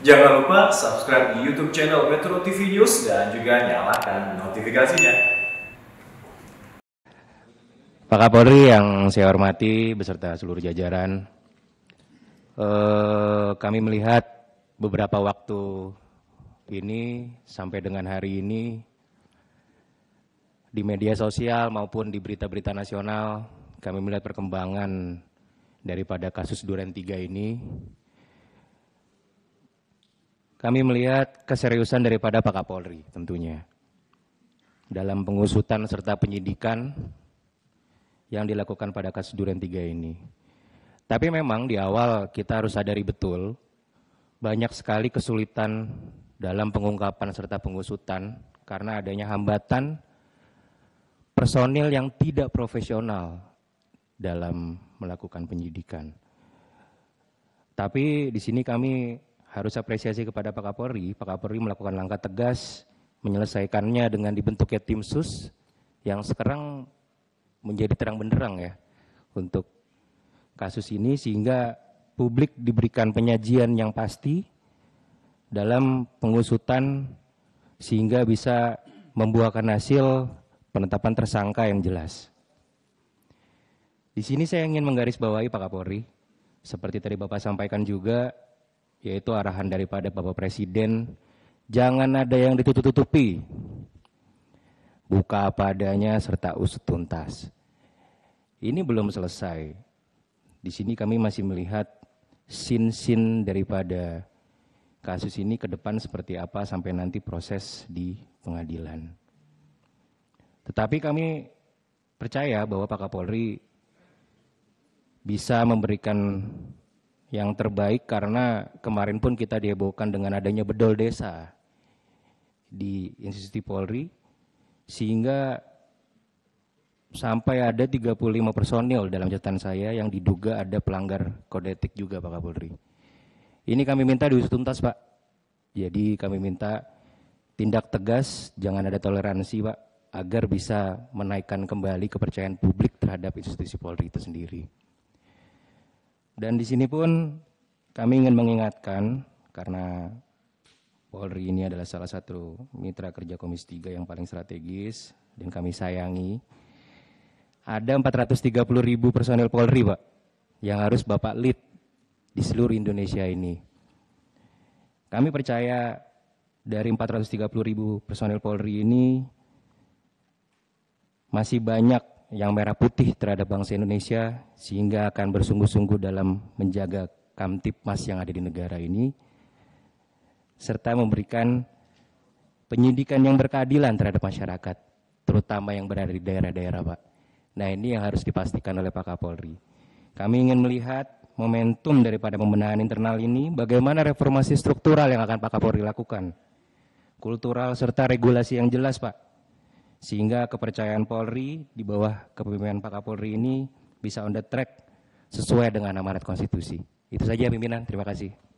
Jangan lupa subscribe di YouTube channel Metro TV News dan juga nyalakan notifikasinya. Pak Kapolri yang saya hormati beserta seluruh jajaran, eh, kami melihat beberapa waktu ini sampai dengan hari ini di media sosial maupun di berita-berita nasional kami melihat perkembangan daripada kasus Duren 3 ini kami melihat keseriusan daripada Pak Kapolri tentunya dalam pengusutan serta penyidikan yang dilakukan pada kasus Duren 3 ini. Tapi memang di awal kita harus sadari betul banyak sekali kesulitan dalam pengungkapan serta pengusutan karena adanya hambatan personil yang tidak profesional dalam melakukan penyidikan. Tapi di sini kami harus apresiasi kepada Pak Kapolri. Pak Kapolri melakukan langkah tegas menyelesaikannya dengan dibentuknya tim sus yang sekarang menjadi terang benderang ya untuk kasus ini sehingga publik diberikan penyajian yang pasti dalam pengusutan sehingga bisa membuahkan hasil penetapan tersangka yang jelas. Di sini saya ingin menggarisbawahi Pak Kapolri, seperti tadi Bapak sampaikan juga yaitu arahan daripada Bapak Presiden, jangan ada yang ditutup-tutupi. Buka padanya serta usut tuntas. Ini belum selesai. Di sini kami masih melihat sin-sin daripada kasus ini ke depan seperti apa sampai nanti proses di pengadilan. Tetapi kami percaya bahwa Pak Kapolri bisa memberikan yang terbaik karena kemarin pun kita dihebohkan dengan adanya bedol desa di institusi Polri sehingga sampai ada 35 personil dalam catatan saya yang diduga ada pelanggar kode etik juga Pak Kapolri. Ini kami minta diusut tuntas Pak. Jadi kami minta tindak tegas, jangan ada toleransi Pak, agar bisa menaikkan kembali kepercayaan publik terhadap institusi Polri itu sendiri. Dan di sini pun kami ingin mengingatkan karena Polri ini adalah salah satu mitra kerja Komisi 3 yang paling strategis dan kami sayangi. Ada 430 ribu personel Polri, Pak, yang harus Bapak lead di seluruh Indonesia ini. Kami percaya dari 430 ribu personel Polri ini masih banyak yang merah putih terhadap bangsa Indonesia sehingga akan bersungguh-sungguh dalam menjaga kamtipmas yang ada di negara ini serta memberikan penyidikan yang berkeadilan terhadap masyarakat terutama yang berada di daerah-daerah Pak. Nah ini yang harus dipastikan oleh Pak Kapolri. Kami ingin melihat momentum daripada pembenahan internal ini bagaimana reformasi struktural yang akan Pak Kapolri lakukan. Kultural serta regulasi yang jelas Pak sehingga kepercayaan Polri di bawah kepemimpinan Pak Kapolri ini bisa on the track sesuai dengan amanat konstitusi. Itu saja pimpinan, terima kasih.